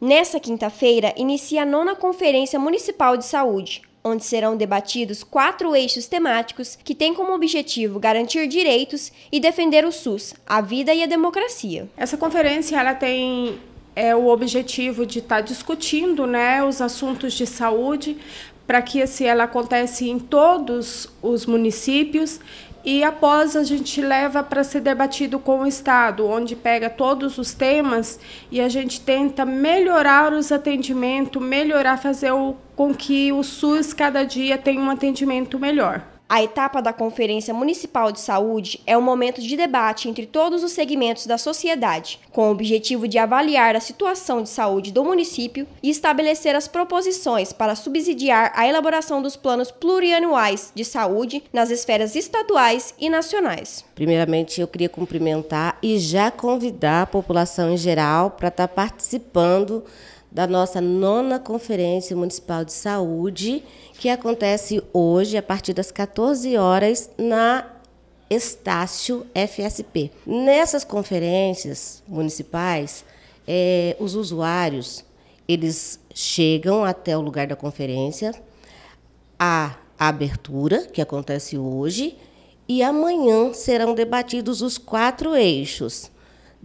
Nessa quinta-feira, inicia a nona Conferência Municipal de Saúde, onde serão debatidos quatro eixos temáticos que têm como objetivo garantir direitos e defender o SUS, a vida e a democracia. Essa conferência ela tem é, o objetivo de estar tá discutindo né, os assuntos de saúde para que assim, ela acontece em todos os municípios e após a gente leva para ser debatido com o Estado, onde pega todos os temas e a gente tenta melhorar os atendimentos, melhorar, fazer o, com que o SUS cada dia tenha um atendimento melhor. A etapa da Conferência Municipal de Saúde é um momento de debate entre todos os segmentos da sociedade, com o objetivo de avaliar a situação de saúde do município e estabelecer as proposições para subsidiar a elaboração dos planos plurianuais de saúde nas esferas estaduais e nacionais. Primeiramente, eu queria cumprimentar e já convidar a população em geral para estar participando da nossa nona Conferência Municipal de Saúde, que acontece hoje, a partir das 14 horas, na Estácio FSP. Nessas conferências municipais, é, os usuários eles chegam até o lugar da conferência, a abertura, que acontece hoje, e amanhã serão debatidos os quatro eixos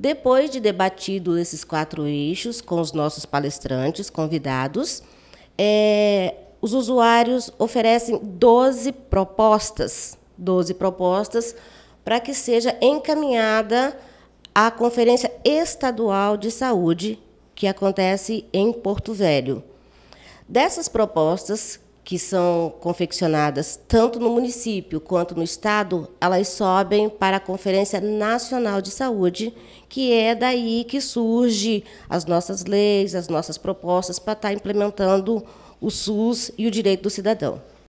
depois de debatido esses quatro eixos com os nossos palestrantes convidados, é, os usuários oferecem 12 propostas, 12 propostas para que seja encaminhada à Conferência Estadual de Saúde, que acontece em Porto Velho. Dessas propostas, que são confeccionadas tanto no município quanto no estado, elas sobem para a Conferência Nacional de Saúde, que é daí que surge as nossas leis, as nossas propostas para estar implementando o SUS e o direito do cidadão.